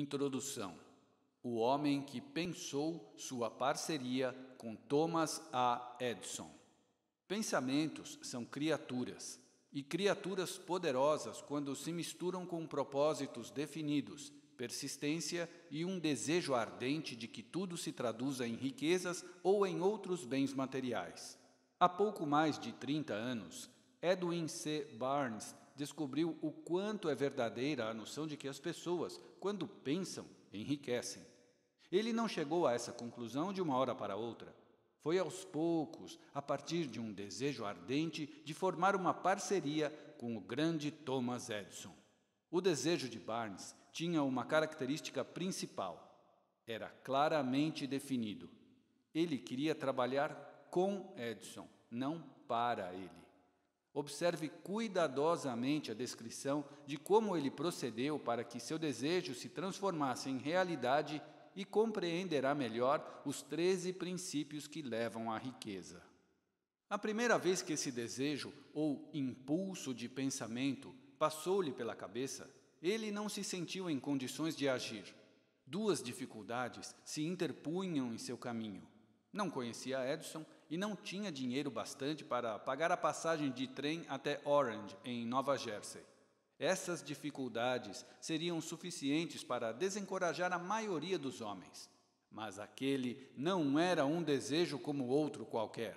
Introdução: O homem que pensou sua parceria com Thomas A. Edison. Pensamentos são criaturas, e criaturas poderosas quando se misturam com propósitos definidos, persistência e um desejo ardente de que tudo se traduza em riquezas ou em outros bens materiais. Há pouco mais de 30 anos, Edwin C. Barnes descobriu o quanto é verdadeira a noção de que as pessoas, quando pensam, enriquecem. Ele não chegou a essa conclusão de uma hora para outra. Foi aos poucos, a partir de um desejo ardente de formar uma parceria com o grande Thomas Edison. O desejo de Barnes tinha uma característica principal. Era claramente definido. Ele queria trabalhar com Edison, não para ele. Observe cuidadosamente a descrição de como ele procedeu para que seu desejo se transformasse em realidade e compreenderá melhor os 13 princípios que levam à riqueza. A primeira vez que esse desejo ou impulso de pensamento passou-lhe pela cabeça, ele não se sentiu em condições de agir. Duas dificuldades se interpunham em seu caminho. Não conhecia Edson e não tinha dinheiro bastante para pagar a passagem de trem até Orange, em Nova Jersey. Essas dificuldades seriam suficientes para desencorajar a maioria dos homens. Mas aquele não era um desejo como outro qualquer.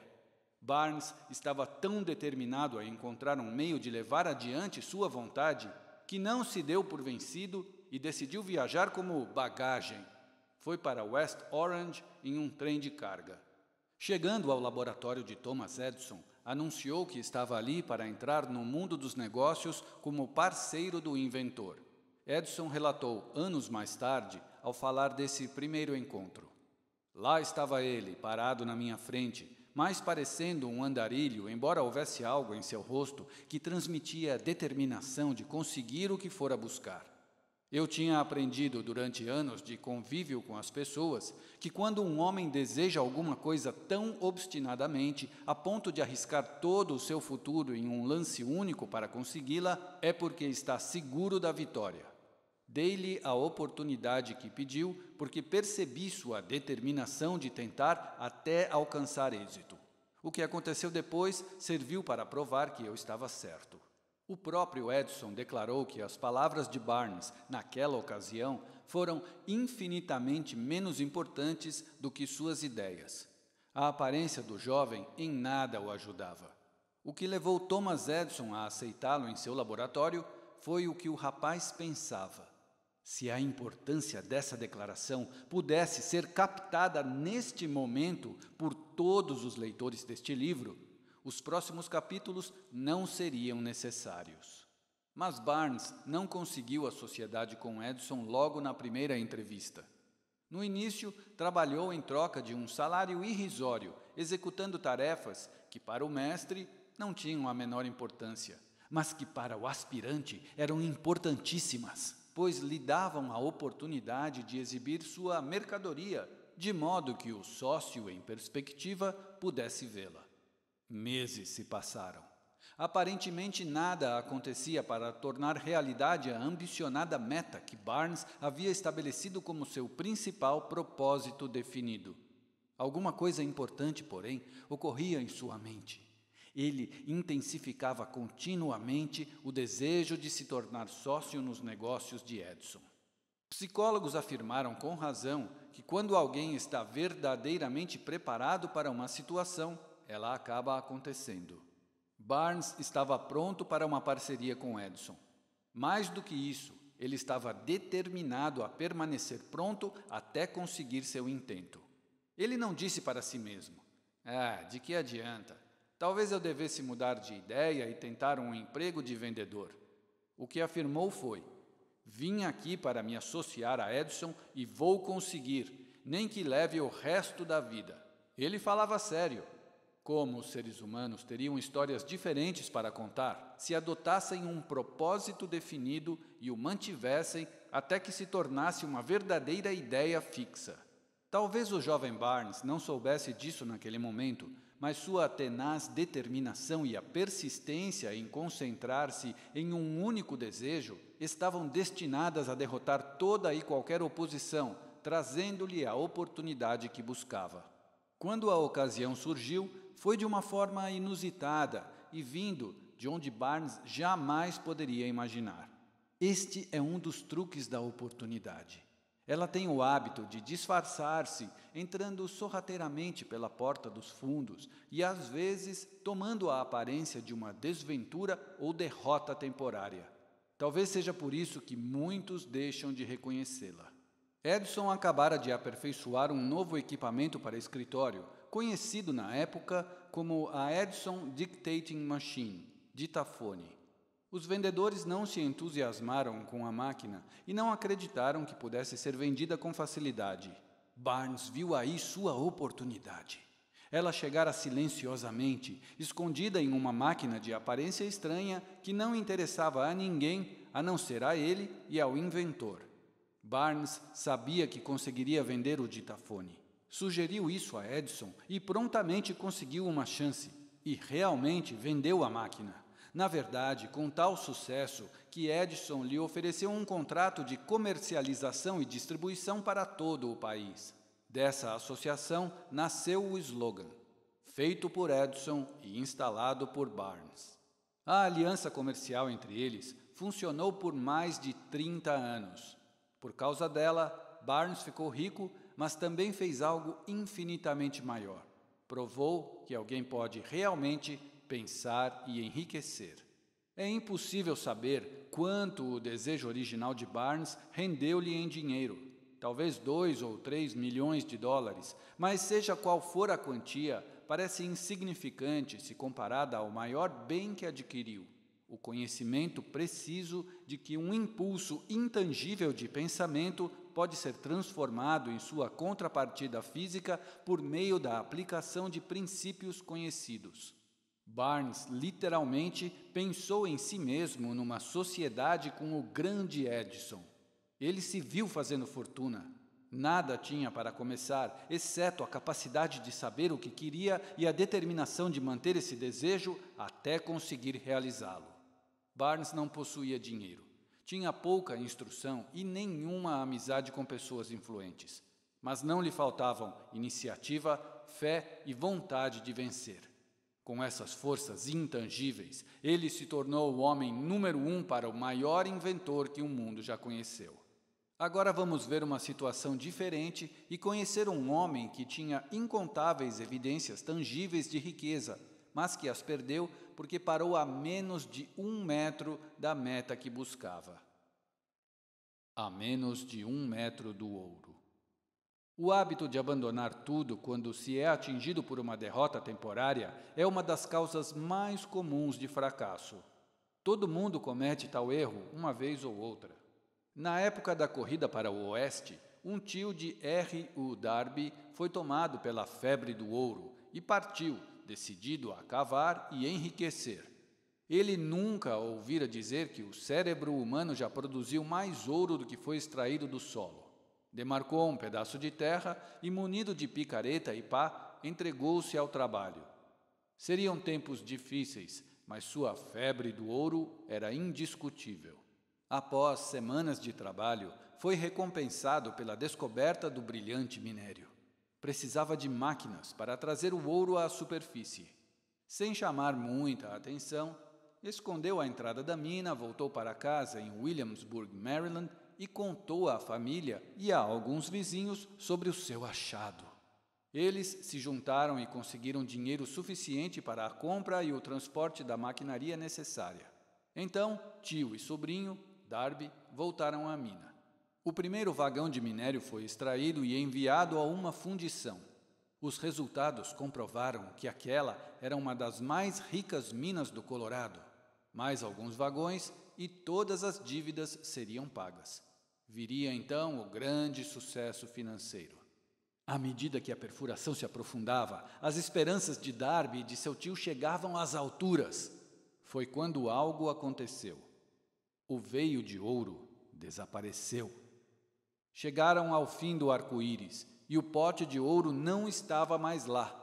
Barnes estava tão determinado a encontrar um meio de levar adiante sua vontade que não se deu por vencido e decidiu viajar como bagagem. Foi para West Orange em um trem de carga. Chegando ao laboratório de Thomas Edison, anunciou que estava ali para entrar no mundo dos negócios como parceiro do inventor. Edison relatou anos mais tarde ao falar desse primeiro encontro. Lá estava ele, parado na minha frente, mais parecendo um andarilho, embora houvesse algo em seu rosto que transmitia a determinação de conseguir o que fora buscar. Eu tinha aprendido durante anos de convívio com as pessoas que quando um homem deseja alguma coisa tão obstinadamente a ponto de arriscar todo o seu futuro em um lance único para consegui-la, é porque está seguro da vitória. Dei-lhe a oportunidade que pediu, porque percebi sua determinação de tentar até alcançar êxito. O que aconteceu depois serviu para provar que eu estava certo. O próprio Edison declarou que as palavras de Barnes, naquela ocasião, foram infinitamente menos importantes do que suas ideias. A aparência do jovem em nada o ajudava. O que levou Thomas Edison a aceitá-lo em seu laboratório foi o que o rapaz pensava. Se a importância dessa declaração pudesse ser captada neste momento por todos os leitores deste livro, os próximos capítulos não seriam necessários. Mas Barnes não conseguiu a sociedade com Edison logo na primeira entrevista. No início, trabalhou em troca de um salário irrisório, executando tarefas que, para o mestre, não tinham a menor importância, mas que, para o aspirante, eram importantíssimas, pois lhe davam a oportunidade de exibir sua mercadoria, de modo que o sócio, em perspectiva, pudesse vê-la. Meses se passaram. Aparentemente nada acontecia para tornar realidade a ambicionada meta que Barnes havia estabelecido como seu principal propósito definido. Alguma coisa importante, porém, ocorria em sua mente. Ele intensificava continuamente o desejo de se tornar sócio nos negócios de Edson. Psicólogos afirmaram com razão que quando alguém está verdadeiramente preparado para uma situação, ela acaba acontecendo. Barnes estava pronto para uma parceria com Edson. Mais do que isso, ele estava determinado a permanecer pronto até conseguir seu intento. Ele não disse para si mesmo: Ah, de que adianta? Talvez eu devesse mudar de ideia e tentar um emprego de vendedor. O que afirmou foi: Vim aqui para me associar a Edson e vou conseguir, nem que leve o resto da vida. Ele falava sério como os seres humanos teriam histórias diferentes para contar se adotassem um propósito definido e o mantivessem até que se tornasse uma verdadeira ideia fixa. Talvez o jovem Barnes não soubesse disso naquele momento, mas sua tenaz determinação e a persistência em concentrar-se em um único desejo estavam destinadas a derrotar toda e qualquer oposição, trazendo-lhe a oportunidade que buscava. Quando a ocasião surgiu, foi de uma forma inusitada e vindo de onde Barnes jamais poderia imaginar. Este é um dos truques da oportunidade. Ela tem o hábito de disfarçar-se, entrando sorrateiramente pela porta dos fundos e, às vezes, tomando a aparência de uma desventura ou derrota temporária. Talvez seja por isso que muitos deixam de reconhecê-la. Edson acabara de aperfeiçoar um novo equipamento para escritório, conhecido na época como a Edison Dictating Machine, ditafone. Os vendedores não se entusiasmaram com a máquina e não acreditaram que pudesse ser vendida com facilidade. Barnes viu aí sua oportunidade. Ela chegara silenciosamente, escondida em uma máquina de aparência estranha que não interessava a ninguém a não ser a ele e ao inventor. Barnes sabia que conseguiria vender o ditafone. Sugeriu isso a Edison e prontamente conseguiu uma chance e realmente vendeu a máquina. Na verdade, com tal sucesso que Edison lhe ofereceu um contrato de comercialização e distribuição para todo o país. Dessa associação nasceu o slogan, feito por Edison e instalado por Barnes. A aliança comercial entre eles funcionou por mais de 30 anos. Por causa dela, Barnes ficou rico mas também fez algo infinitamente maior. Provou que alguém pode realmente pensar e enriquecer. É impossível saber quanto o desejo original de Barnes rendeu-lhe em dinheiro, talvez dois ou três milhões de dólares, mas seja qual for a quantia, parece insignificante se comparada ao maior bem que adquiriu o conhecimento preciso de que um impulso intangível de pensamento pode ser transformado em sua contrapartida física por meio da aplicação de princípios conhecidos. Barnes literalmente pensou em si mesmo numa sociedade com o grande Edison. Ele se viu fazendo fortuna. Nada tinha para começar, exceto a capacidade de saber o que queria e a determinação de manter esse desejo até conseguir realizá-lo. Barnes não possuía dinheiro. Tinha pouca instrução e nenhuma amizade com pessoas influentes, mas não lhe faltavam iniciativa, fé e vontade de vencer. Com essas forças intangíveis, ele se tornou o homem número um para o maior inventor que o mundo já conheceu. Agora vamos ver uma situação diferente e conhecer um homem que tinha incontáveis evidências tangíveis de riqueza mas que as perdeu porque parou a menos de um metro da meta que buscava. A menos de um metro do ouro. O hábito de abandonar tudo quando se é atingido por uma derrota temporária é uma das causas mais comuns de fracasso. Todo mundo comete tal erro uma vez ou outra. Na época da corrida para o Oeste, um tio de R. U. Darby foi tomado pela febre do ouro e partiu decidido a cavar e enriquecer. Ele nunca ouvira dizer que o cérebro humano já produziu mais ouro do que foi extraído do solo. Demarcou um pedaço de terra e, munido de picareta e pá, entregou-se ao trabalho. Seriam tempos difíceis, mas sua febre do ouro era indiscutível. Após semanas de trabalho, foi recompensado pela descoberta do brilhante minério precisava de máquinas para trazer o ouro à superfície. Sem chamar muita atenção, escondeu a entrada da mina, voltou para casa em Williamsburg, Maryland, e contou à família e a alguns vizinhos sobre o seu achado. Eles se juntaram e conseguiram dinheiro suficiente para a compra e o transporte da maquinaria necessária. Então, tio e sobrinho, Darby, voltaram à mina. O primeiro vagão de minério foi extraído e enviado a uma fundição. Os resultados comprovaram que aquela era uma das mais ricas minas do Colorado. Mais alguns vagões e todas as dívidas seriam pagas. Viria então o grande sucesso financeiro. À medida que a perfuração se aprofundava, as esperanças de Darby e de seu tio chegavam às alturas. Foi quando algo aconteceu. O veio de ouro desapareceu. Chegaram ao fim do arco-íris e o pote de ouro não estava mais lá.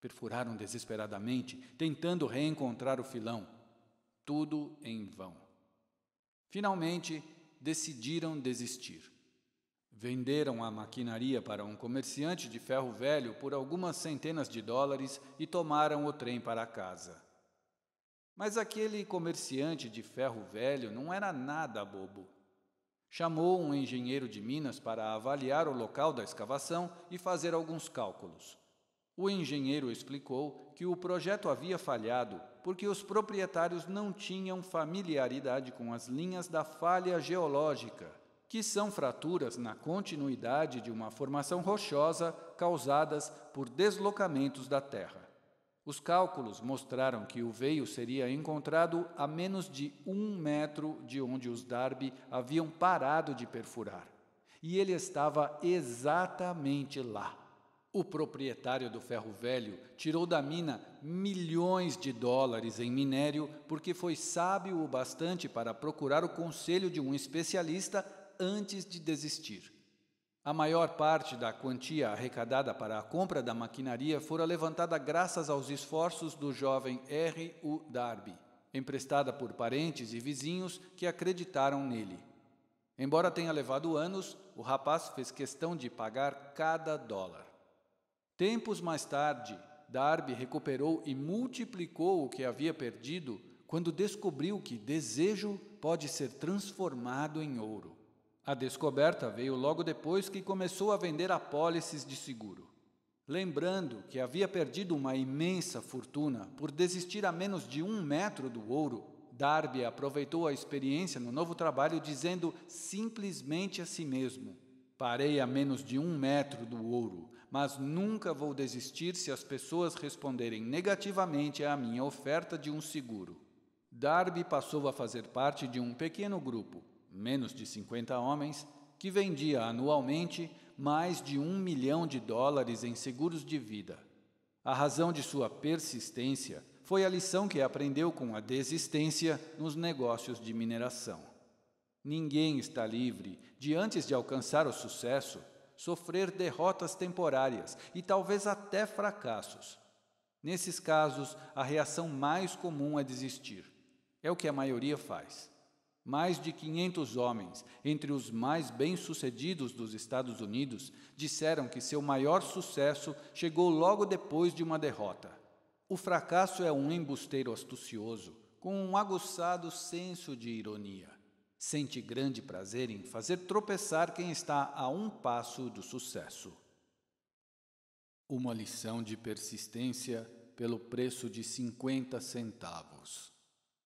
Perfuraram desesperadamente, tentando reencontrar o filão. Tudo em vão. Finalmente, decidiram desistir. Venderam a maquinaria para um comerciante de ferro velho por algumas centenas de dólares e tomaram o trem para casa. Mas aquele comerciante de ferro velho não era nada bobo. Chamou um engenheiro de Minas para avaliar o local da escavação e fazer alguns cálculos. O engenheiro explicou que o projeto havia falhado porque os proprietários não tinham familiaridade com as linhas da falha geológica, que são fraturas na continuidade de uma formação rochosa causadas por deslocamentos da terra. Os cálculos mostraram que o veio seria encontrado a menos de um metro de onde os Darby haviam parado de perfurar. E ele estava exatamente lá. O proprietário do ferro velho tirou da mina milhões de dólares em minério porque foi sábio o bastante para procurar o conselho de um especialista antes de desistir. A maior parte da quantia arrecadada para a compra da maquinaria fora levantada graças aos esforços do jovem R. U. Darby, emprestada por parentes e vizinhos que acreditaram nele. Embora tenha levado anos, o rapaz fez questão de pagar cada dólar. Tempos mais tarde, Darby recuperou e multiplicou o que havia perdido quando descobriu que desejo pode ser transformado em ouro. A descoberta veio logo depois que começou a vender apólices de seguro. Lembrando que havia perdido uma imensa fortuna por desistir a menos de um metro do ouro, Darby aproveitou a experiência no novo trabalho dizendo simplesmente a si mesmo: Parei a menos de um metro do ouro, mas nunca vou desistir se as pessoas responderem negativamente à minha oferta de um seguro. Darby passou a fazer parte de um pequeno grupo, menos de 50 homens, que vendia anualmente mais de um milhão de dólares em seguros de vida. A razão de sua persistência foi a lição que aprendeu com a desistência nos negócios de mineração. Ninguém está livre de, antes de alcançar o sucesso, sofrer derrotas temporárias e talvez até fracassos. Nesses casos, a reação mais comum é desistir. É o que a maioria faz. Mais de 500 homens, entre os mais bem-sucedidos dos Estados Unidos, disseram que seu maior sucesso chegou logo depois de uma derrota. O fracasso é um embusteiro astucioso, com um aguçado senso de ironia. Sente grande prazer em fazer tropeçar quem está a um passo do sucesso. Uma lição de persistência pelo preço de 50 centavos.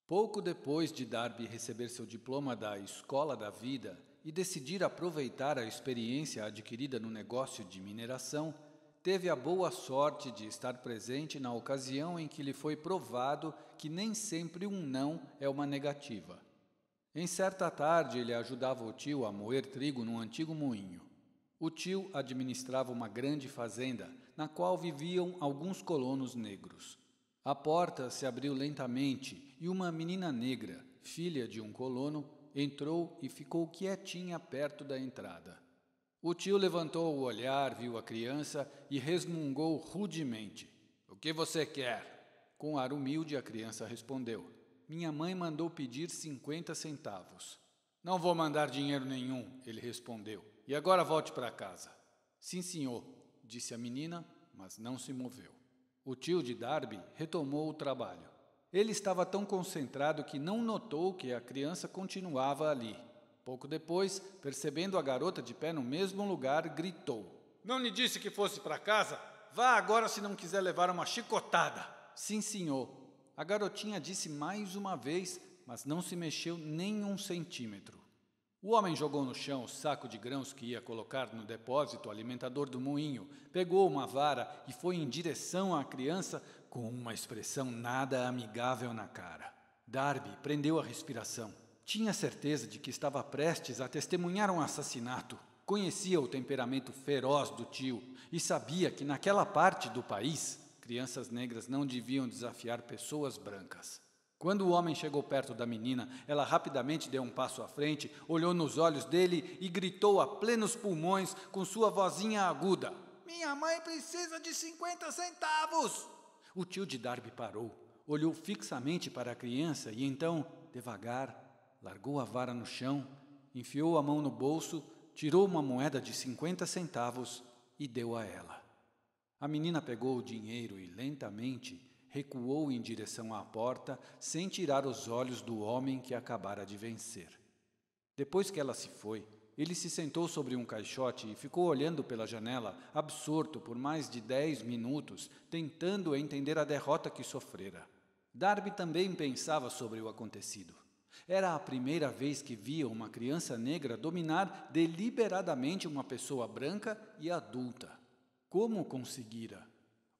Pouco depois de Darby receber seu diploma da Escola da Vida e decidir aproveitar a experiência adquirida no negócio de mineração, teve a boa sorte de estar presente na ocasião em que lhe foi provado que nem sempre um não é uma negativa. Em certa tarde, ele ajudava o tio a moer trigo num antigo moinho. O tio administrava uma grande fazenda, na qual viviam alguns colonos negros. A porta se abriu lentamente e uma menina negra, filha de um colono, entrou e ficou quietinha perto da entrada. O tio levantou o olhar, viu a criança e resmungou rudemente: O que você quer? Com ar humilde, a criança respondeu: Minha mãe mandou pedir 50 centavos. Não vou mandar dinheiro nenhum, ele respondeu. E agora volte para casa. Sim, senhor, disse a menina, mas não se moveu. O tio de Darby retomou o trabalho. Ele estava tão concentrado que não notou que a criança continuava ali. Pouco depois, percebendo a garota de pé no mesmo lugar, gritou: Não lhe disse que fosse para casa? Vá agora se não quiser levar uma chicotada. Sim, senhor. A garotinha disse mais uma vez, mas não se mexeu nem um centímetro. O homem jogou no chão o saco de grãos que ia colocar no depósito alimentador do moinho, pegou uma vara e foi em direção à criança com uma expressão nada amigável na cara. Darby prendeu a respiração. Tinha certeza de que estava prestes a testemunhar um assassinato. Conhecia o temperamento feroz do tio e sabia que naquela parte do país, crianças negras não deviam desafiar pessoas brancas. Quando o homem chegou perto da menina, ela rapidamente deu um passo à frente, olhou nos olhos dele e gritou a plenos pulmões com sua vozinha aguda: Minha mãe precisa de 50 centavos! O tio de Darby parou, olhou fixamente para a criança e então, devagar, largou a vara no chão, enfiou a mão no bolso, tirou uma moeda de 50 centavos e deu a ela. A menina pegou o dinheiro e lentamente recuou em direção à porta, sem tirar os olhos do homem que acabara de vencer. Depois que ela se foi, ele se sentou sobre um caixote e ficou olhando pela janela, absorto por mais de dez minutos, tentando entender a derrota que sofrera. Darby também pensava sobre o acontecido. Era a primeira vez que via uma criança negra dominar deliberadamente uma pessoa branca e adulta. Como conseguira?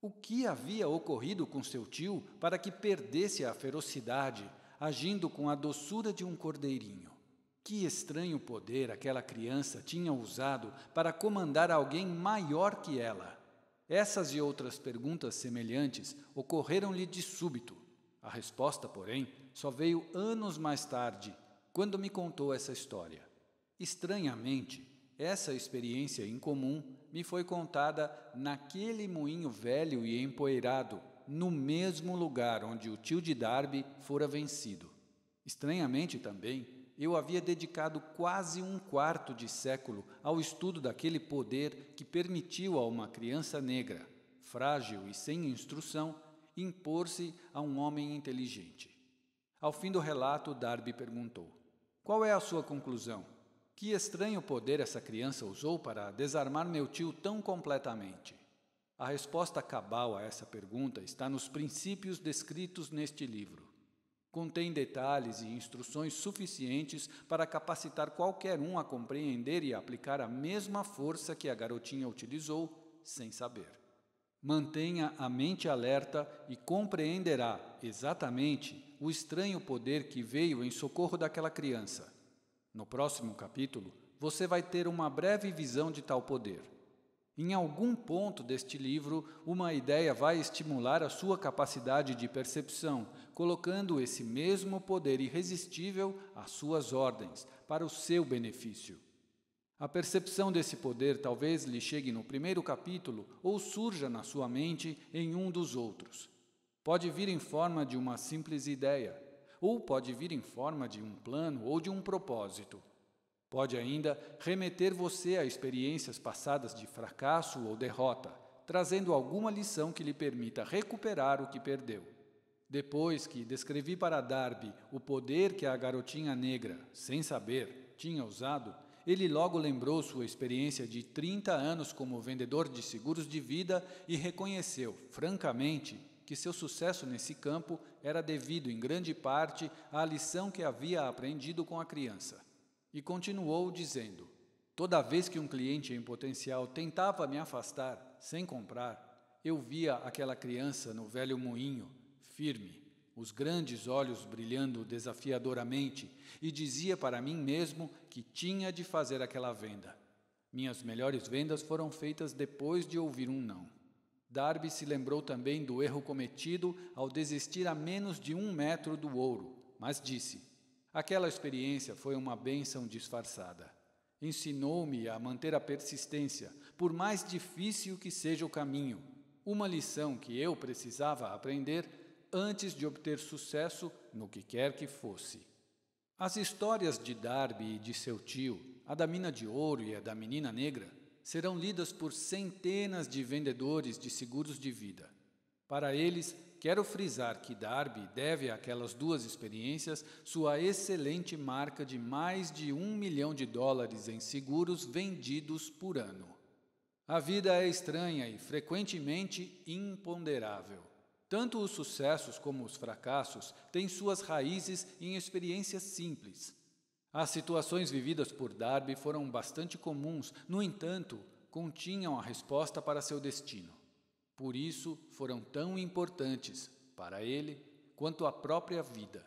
O que havia ocorrido com seu tio para que perdesse a ferocidade, agindo com a doçura de um cordeirinho? Que estranho poder aquela criança tinha usado para comandar alguém maior que ela? Essas e outras perguntas semelhantes ocorreram-lhe de súbito. A resposta, porém, só veio anos mais tarde, quando me contou essa história. Estranhamente, essa experiência incomum me foi contada naquele moinho velho e empoeirado, no mesmo lugar onde o tio de Darby fora vencido. Estranhamente também, eu havia dedicado quase um quarto de século ao estudo daquele poder que permitiu a uma criança negra, frágil e sem instrução, impor-se a um homem inteligente. Ao fim do relato, Darby perguntou: Qual é a sua conclusão? Que estranho poder essa criança usou para desarmar meu tio tão completamente? A resposta cabal a essa pergunta está nos princípios descritos neste livro. Contém detalhes e instruções suficientes para capacitar qualquer um a compreender e aplicar a mesma força que a garotinha utilizou, sem saber. Mantenha a mente alerta e compreenderá exatamente o estranho poder que veio em socorro daquela criança no próximo capítulo, você vai ter uma breve visão de tal poder. Em algum ponto deste livro, uma ideia vai estimular a sua capacidade de percepção, colocando esse mesmo poder irresistível às suas ordens, para o seu benefício. A percepção desse poder talvez lhe chegue no primeiro capítulo ou surja na sua mente em um dos outros. Pode vir em forma de uma simples ideia, ou pode vir em forma de um plano ou de um propósito. Pode ainda remeter você a experiências passadas de fracasso ou derrota, trazendo alguma lição que lhe permita recuperar o que perdeu. Depois que descrevi para Darby o poder que a garotinha negra, sem saber, tinha usado, ele logo lembrou sua experiência de 30 anos como vendedor de seguros de vida e reconheceu, francamente, que seu sucesso nesse campo era devido, em grande parte, à lição que havia aprendido com a criança. E continuou dizendo: Toda vez que um cliente em potencial tentava me afastar sem comprar, eu via aquela criança no velho moinho, firme, os grandes olhos brilhando desafiadoramente, e dizia para mim mesmo que tinha de fazer aquela venda. Minhas melhores vendas foram feitas depois de ouvir um não. Darby se lembrou também do erro cometido ao desistir a menos de um metro do ouro, mas disse: Aquela experiência foi uma bênção disfarçada. Ensinou-me a manter a persistência, por mais difícil que seja o caminho, uma lição que eu precisava aprender antes de obter sucesso no que quer que fosse. As histórias de Darby e de seu tio, a da mina de ouro e a da menina negra, serão lidas por centenas de vendedores de seguros de vida. Para eles, quero frisar que Darby deve àquelas duas experiências sua excelente marca de mais de um milhão de dólares em seguros vendidos por ano. A vida é estranha e frequentemente imponderável. Tanto os sucessos como os fracassos têm suas raízes em experiências simples. As situações vividas por Darby foram bastante comuns, no entanto, continham a resposta para seu destino. Por isso, foram tão importantes, para ele, quanto a própria vida.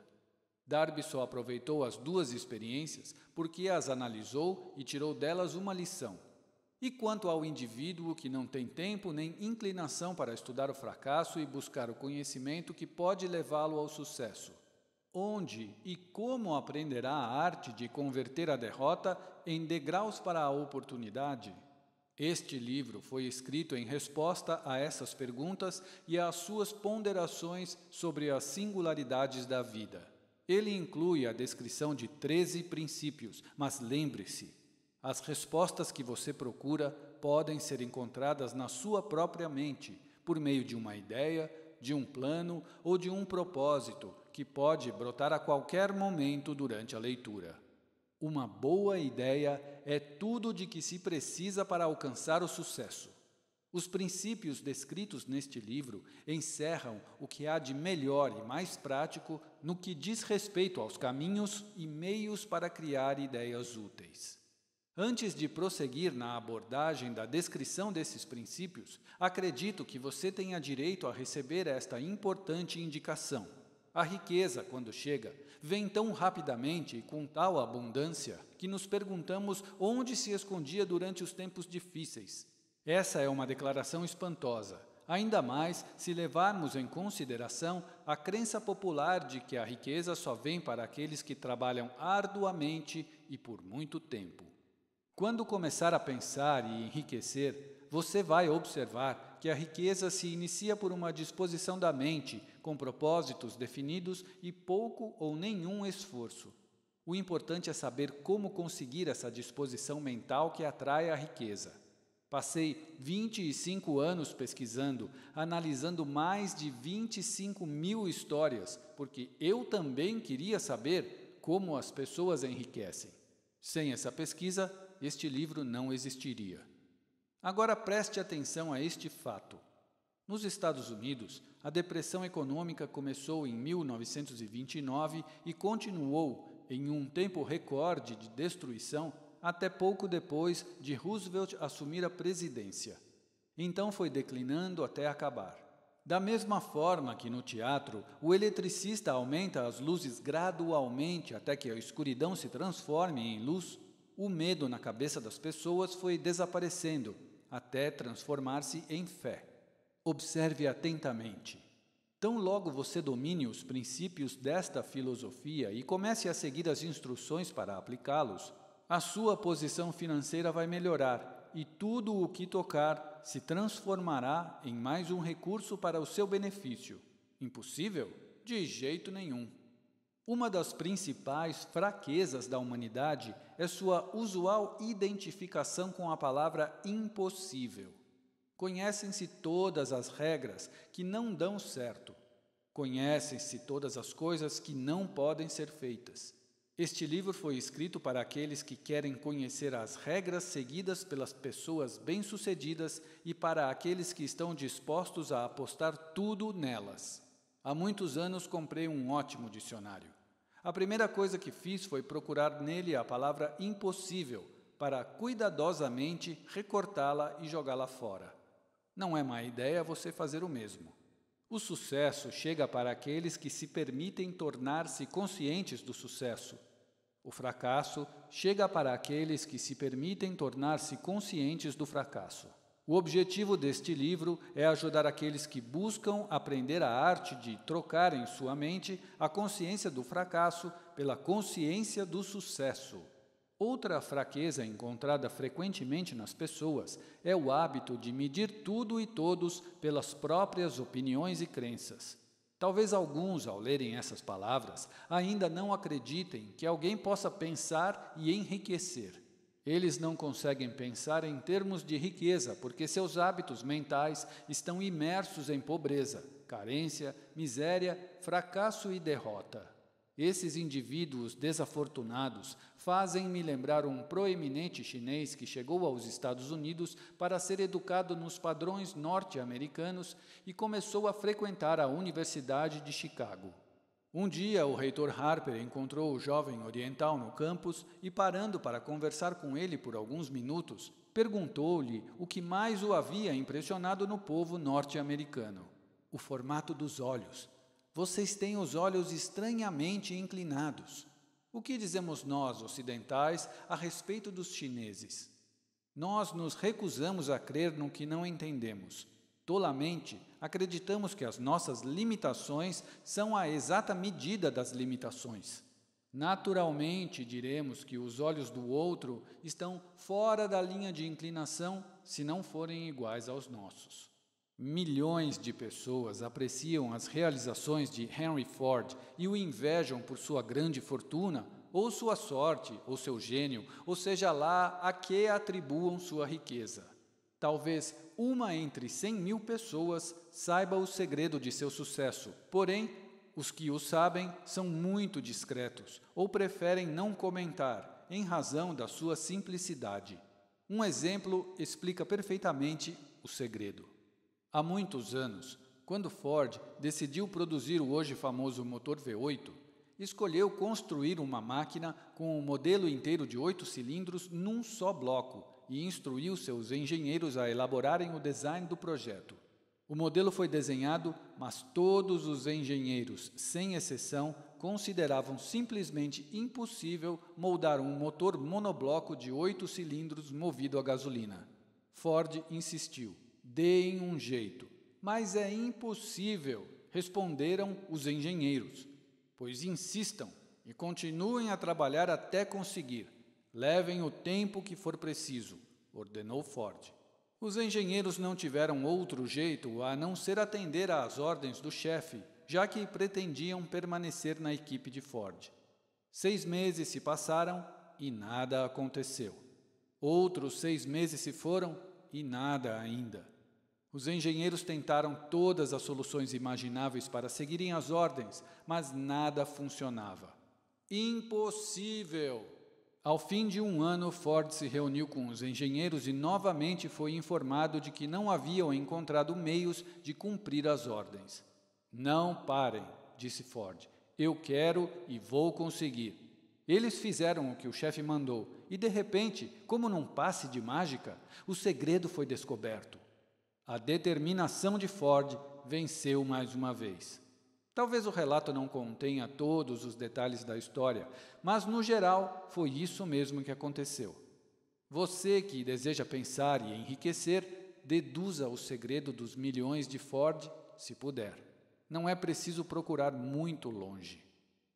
Darby só aproveitou as duas experiências porque as analisou e tirou delas uma lição. E quanto ao indivíduo que não tem tempo nem inclinação para estudar o fracasso e buscar o conhecimento que pode levá-lo ao sucesso? onde e como aprenderá a arte de converter a derrota em degraus para a oportunidade? Este livro foi escrito em resposta a essas perguntas e às suas ponderações sobre as singularidades da vida. Ele inclui a descrição de 13 princípios, mas lembre-se, as respostas que você procura podem ser encontradas na sua própria mente, por meio de uma ideia, de um plano ou de um propósito que pode brotar a qualquer momento durante a leitura. Uma boa ideia é tudo de que se precisa para alcançar o sucesso. Os princípios descritos neste livro encerram o que há de melhor e mais prático no que diz respeito aos caminhos e meios para criar ideias úteis. Antes de prosseguir na abordagem da descrição desses princípios, acredito que você tenha direito a receber esta importante indicação. A riqueza, quando chega, vem tão rapidamente e com tal abundância que nos perguntamos onde se escondia durante os tempos difíceis. Essa é uma declaração espantosa, ainda mais se levarmos em consideração a crença popular de que a riqueza só vem para aqueles que trabalham arduamente e por muito tempo. Quando começar a pensar e enriquecer, você vai observar que a riqueza se inicia por uma disposição da mente, com propósitos definidos e pouco ou nenhum esforço. O importante é saber como conseguir essa disposição mental que atrai a riqueza. Passei 25 anos pesquisando, analisando mais de 25 mil histórias, porque eu também queria saber como as pessoas enriquecem. Sem essa pesquisa, este livro não existiria. Agora preste atenção a este fato. Nos Estados Unidos, a depressão econômica começou em 1929 e continuou em um tempo recorde de destruição até pouco depois de Roosevelt assumir a presidência. Então foi declinando até acabar. Da mesma forma que no teatro, o eletricista aumenta as luzes gradualmente até que a escuridão se transforme em luz, o medo na cabeça das pessoas foi desaparecendo até transformar-se em fé. Observe atentamente. Tão logo você domine os princípios desta filosofia e comece a seguir as instruções para aplicá-los, a sua posição financeira vai melhorar e tudo o que tocar se transformará em mais um recurso para o seu benefício. Impossível? De jeito nenhum. Uma das principais fraquezas da humanidade é sua usual identificação com a palavra impossível. Conhecem-se todas as regras que não dão certo. Conhecem-se todas as coisas que não podem ser feitas. Este livro foi escrito para aqueles que querem conhecer as regras seguidas pelas pessoas bem-sucedidas e para aqueles que estão dispostos a apostar tudo nelas. Há muitos anos comprei um ótimo dicionário. A primeira coisa que fiz foi procurar nele a palavra impossível para cuidadosamente recortá-la e jogá-la fora. Não é má ideia você fazer o mesmo. O sucesso chega para aqueles que se permitem tornar-se conscientes do sucesso. O fracasso chega para aqueles que se permitem tornar-se conscientes do fracasso. O objetivo deste livro é ajudar aqueles que buscam aprender a arte de trocar em sua mente a consciência do fracasso pela consciência do sucesso. Outra fraqueza encontrada frequentemente nas pessoas é o hábito de medir tudo e todos pelas próprias opiniões e crenças. Talvez alguns, ao lerem essas palavras, ainda não acreditem que alguém possa pensar e enriquecer. Eles não conseguem pensar em termos de riqueza, porque seus hábitos mentais estão imersos em pobreza, carência, miséria, fracasso e derrota. Esses indivíduos desafortunados fazem-me lembrar um proeminente chinês que chegou aos Estados Unidos para ser educado nos padrões norte-americanos e começou a frequentar a Universidade de Chicago. Um dia, o reitor Harper encontrou o jovem oriental no campus e, parando para conversar com ele por alguns minutos, perguntou-lhe o que mais o havia impressionado no povo norte-americano: o formato dos olhos. Vocês têm os olhos estranhamente inclinados. O que dizemos nós, ocidentais, a respeito dos chineses? Nós nos recusamos a crer no que não entendemos. Tolamente, acreditamos que as nossas limitações são a exata medida das limitações. Naturalmente, diremos que os olhos do outro estão fora da linha de inclinação se não forem iguais aos nossos. Milhões de pessoas apreciam as realizações de Henry Ford e o invejam por sua grande fortuna, ou sua sorte, ou seu gênio, ou seja lá a que atribuam sua riqueza. Talvez uma entre cem mil pessoas saiba o segredo de seu sucesso, porém, os que o sabem são muito discretos ou preferem não comentar, em razão da sua simplicidade. Um exemplo explica perfeitamente o segredo. Há muitos anos, quando Ford decidiu produzir o hoje famoso motor V8, escolheu construir uma máquina com um modelo inteiro de oito cilindros num só bloco e instruiu seus engenheiros a elaborarem o design do projeto. O modelo foi desenhado, mas todos os engenheiros, sem exceção, consideravam simplesmente impossível moldar um motor monobloco de oito cilindros movido a gasolina. Ford insistiu: deem um jeito. Mas é impossível, responderam os engenheiros. Pois insistam e continuem a trabalhar até conseguir. Levem o tempo que for preciso, ordenou Ford. Os engenheiros não tiveram outro jeito a não ser atender às ordens do chefe, já que pretendiam permanecer na equipe de Ford. Seis meses se passaram e nada aconteceu. Outros seis meses se foram e nada ainda. Os engenheiros tentaram todas as soluções imagináveis para seguirem as ordens, mas nada funcionava. Impossível! Ao fim de um ano, Ford se reuniu com os engenheiros e novamente foi informado de que não haviam encontrado meios de cumprir as ordens. Não parem, disse Ford. Eu quero e vou conseguir. Eles fizeram o que o chefe mandou e, de repente, como num passe de mágica, o segredo foi descoberto. A determinação de Ford venceu mais uma vez. Talvez o relato não contenha todos os detalhes da história, mas no geral foi isso mesmo que aconteceu. Você que deseja pensar e enriquecer, deduza o segredo dos milhões de Ford, se puder. Não é preciso procurar muito longe.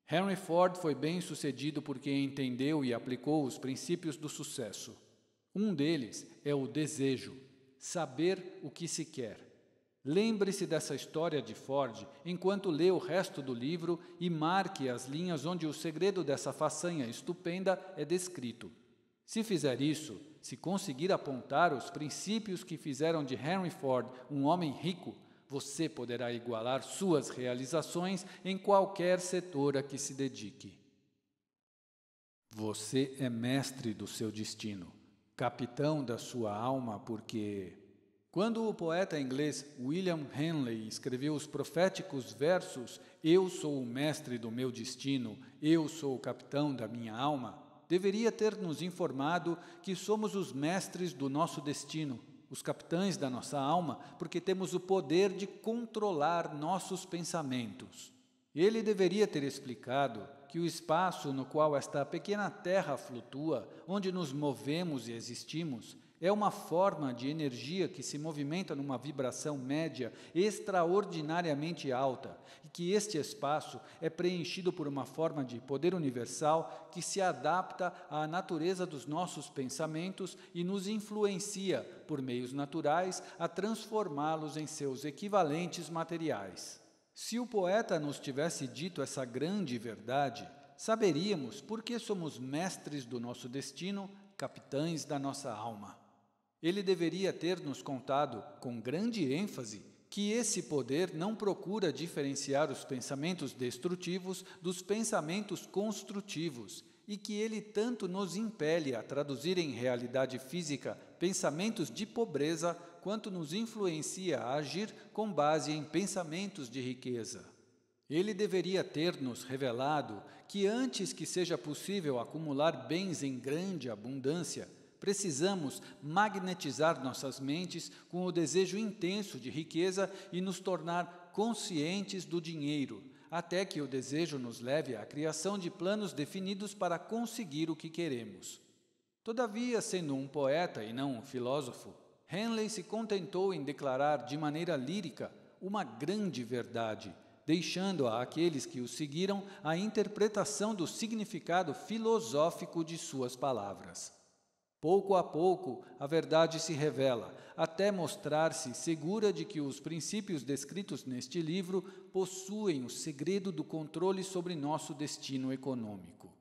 Henry Ford foi bem sucedido porque entendeu e aplicou os princípios do sucesso. Um deles é o desejo, saber o que se quer. Lembre-se dessa história de Ford enquanto lê o resto do livro e marque as linhas onde o segredo dessa façanha estupenda é descrito. Se fizer isso, se conseguir apontar os princípios que fizeram de Henry Ford um homem rico, você poderá igualar suas realizações em qualquer setor a que se dedique. Você é mestre do seu destino, capitão da sua alma, porque quando o poeta inglês William Henley escreveu os proféticos versos Eu sou o mestre do meu destino, eu sou o capitão da minha alma, deveria ter nos informado que somos os mestres do nosso destino, os capitães da nossa alma, porque temos o poder de controlar nossos pensamentos. Ele deveria ter explicado que o espaço no qual esta pequena terra flutua, onde nos movemos e existimos, é uma forma de energia que se movimenta numa vibração média extraordinariamente alta, e que este espaço é preenchido por uma forma de poder universal que se adapta à natureza dos nossos pensamentos e nos influencia, por meios naturais, a transformá-los em seus equivalentes materiais. Se o poeta nos tivesse dito essa grande verdade, saberíamos por que somos mestres do nosso destino, capitães da nossa alma. Ele deveria ter nos contado, com grande ênfase, que esse poder não procura diferenciar os pensamentos destrutivos dos pensamentos construtivos e que ele tanto nos impele a traduzir em realidade física pensamentos de pobreza quanto nos influencia a agir com base em pensamentos de riqueza. Ele deveria ter nos revelado que antes que seja possível acumular bens em grande abundância, Precisamos magnetizar nossas mentes com o desejo intenso de riqueza e nos tornar conscientes do dinheiro, até que o desejo nos leve à criação de planos definidos para conseguir o que queremos. Todavia, sendo um poeta e não um filósofo, Henley se contentou em declarar de maneira lírica uma grande verdade, deixando a aqueles que o seguiram a interpretação do significado filosófico de suas palavras. Pouco a pouco, a verdade se revela, até mostrar-se segura de que os princípios descritos neste livro possuem o segredo do controle sobre nosso destino econômico.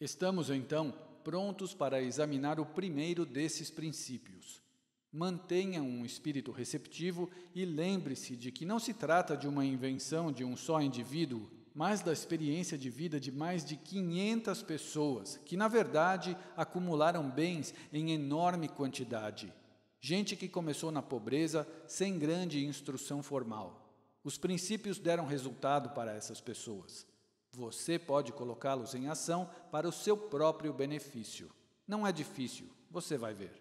Estamos, então, prontos para examinar o primeiro desses princípios. Mantenha um espírito receptivo e lembre-se de que não se trata de uma invenção de um só indivíduo mais da experiência de vida de mais de 500 pessoas, que na verdade acumularam bens em enorme quantidade. Gente que começou na pobreza sem grande instrução formal. Os princípios deram resultado para essas pessoas. Você pode colocá-los em ação para o seu próprio benefício. Não é difícil, você vai ver.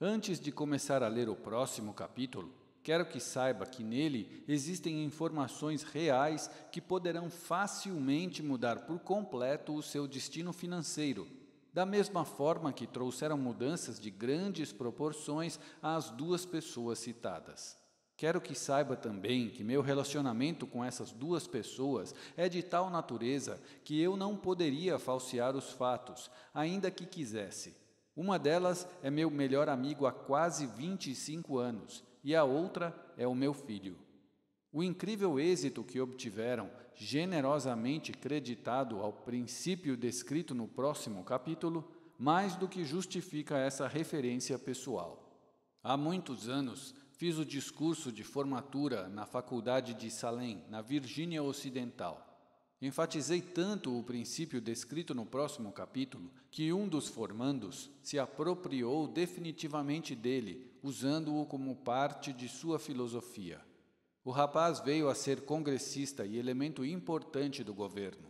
Antes de começar a ler o próximo capítulo, Quero que saiba que nele existem informações reais que poderão facilmente mudar por completo o seu destino financeiro, da mesma forma que trouxeram mudanças de grandes proporções às duas pessoas citadas. Quero que saiba também que meu relacionamento com essas duas pessoas é de tal natureza que eu não poderia falsear os fatos, ainda que quisesse. Uma delas é meu melhor amigo há quase 25 anos e a outra é o meu filho. O incrível êxito que obtiveram, generosamente creditado ao princípio descrito no próximo capítulo, mais do que justifica essa referência pessoal. Há muitos anos fiz o discurso de formatura na Faculdade de Salem, na Virgínia Ocidental. Enfatizei tanto o princípio descrito no próximo capítulo que um dos formandos se apropriou definitivamente dele usando-o como parte de sua filosofia. O rapaz veio a ser congressista e elemento importante do governo.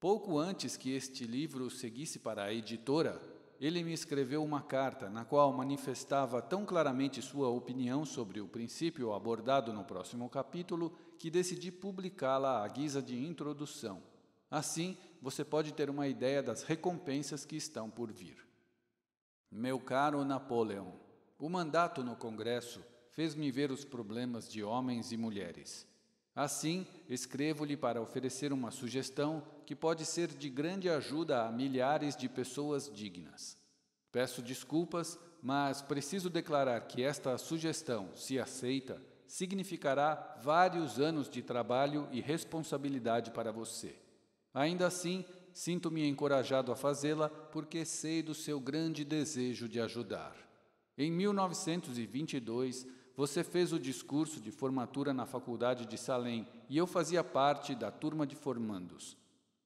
Pouco antes que este livro seguisse para a editora, ele me escreveu uma carta na qual manifestava tão claramente sua opinião sobre o princípio abordado no próximo capítulo que decidi publicá-la à guisa de introdução. Assim, você pode ter uma ideia das recompensas que estão por vir. Meu caro Napoleão, o mandato no Congresso fez-me ver os problemas de homens e mulheres. Assim, escrevo-lhe para oferecer uma sugestão que pode ser de grande ajuda a milhares de pessoas dignas. Peço desculpas, mas preciso declarar que esta sugestão, se aceita, significará vários anos de trabalho e responsabilidade para você. Ainda assim, sinto-me encorajado a fazê-la porque sei do seu grande desejo de ajudar. Em 1922, você fez o discurso de formatura na faculdade de Salem e eu fazia parte da turma de formandos.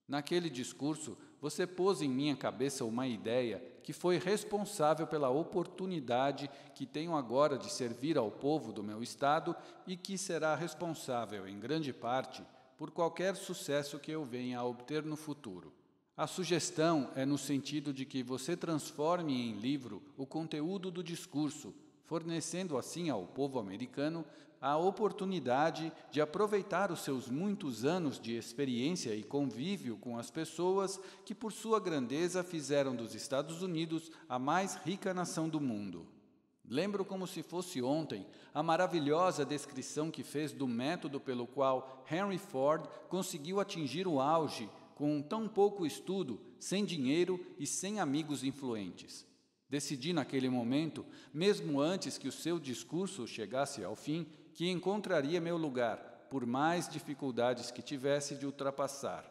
Naquele discurso, você pôs em minha cabeça uma ideia que foi responsável pela oportunidade que tenho agora de servir ao povo do meu estado e que será responsável, em grande parte, por qualquer sucesso que eu venha a obter no futuro. A sugestão é no sentido de que você transforme em livro o conteúdo do discurso, fornecendo assim ao povo americano a oportunidade de aproveitar os seus muitos anos de experiência e convívio com as pessoas que, por sua grandeza, fizeram dos Estados Unidos a mais rica nação do mundo. Lembro como se fosse ontem a maravilhosa descrição que fez do método pelo qual Henry Ford conseguiu atingir o auge com tão pouco estudo, sem dinheiro e sem amigos influentes. Decidi naquele momento, mesmo antes que o seu discurso chegasse ao fim, que encontraria meu lugar, por mais dificuldades que tivesse de ultrapassar.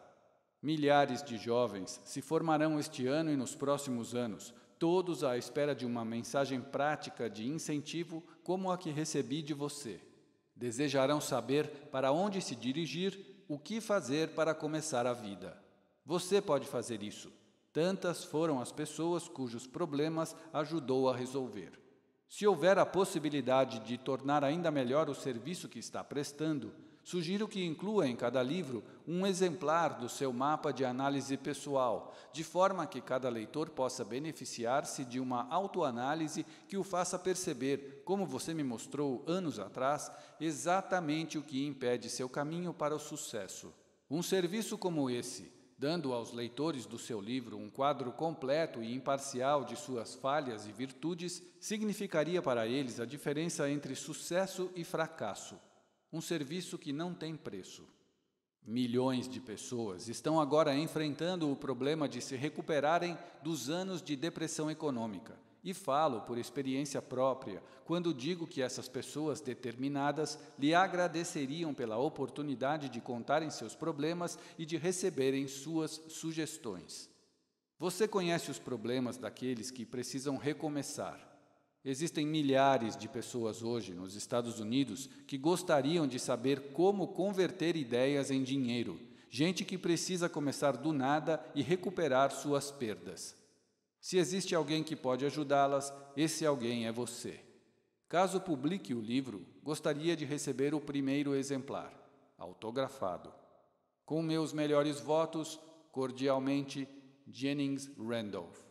Milhares de jovens se formarão este ano e nos próximos anos, todos à espera de uma mensagem prática de incentivo como a que recebi de você. Desejarão saber para onde se dirigir o que fazer para começar a vida. Você pode fazer isso. Tantas foram as pessoas cujos problemas ajudou a resolver. Se houver a possibilidade de tornar ainda melhor o serviço que está prestando, Sugiro que inclua em cada livro um exemplar do seu mapa de análise pessoal, de forma que cada leitor possa beneficiar-se de uma autoanálise que o faça perceber, como você me mostrou anos atrás, exatamente o que impede seu caminho para o sucesso. Um serviço como esse, dando aos leitores do seu livro um quadro completo e imparcial de suas falhas e virtudes, significaria para eles a diferença entre sucesso e fracasso um serviço que não tem preço. Milhões de pessoas estão agora enfrentando o problema de se recuperarem dos anos de depressão econômica. E falo por experiência própria quando digo que essas pessoas determinadas lhe agradeceriam pela oportunidade de contarem seus problemas e de receberem suas sugestões. Você conhece os problemas daqueles que precisam recomeçar. Existem milhares de pessoas hoje nos Estados Unidos que gostariam de saber como converter ideias em dinheiro, gente que precisa começar do nada e recuperar suas perdas. Se existe alguém que pode ajudá-las, esse alguém é você. Caso publique o livro, gostaria de receber o primeiro exemplar, autografado. Com meus melhores votos, cordialmente, Jennings Randolph.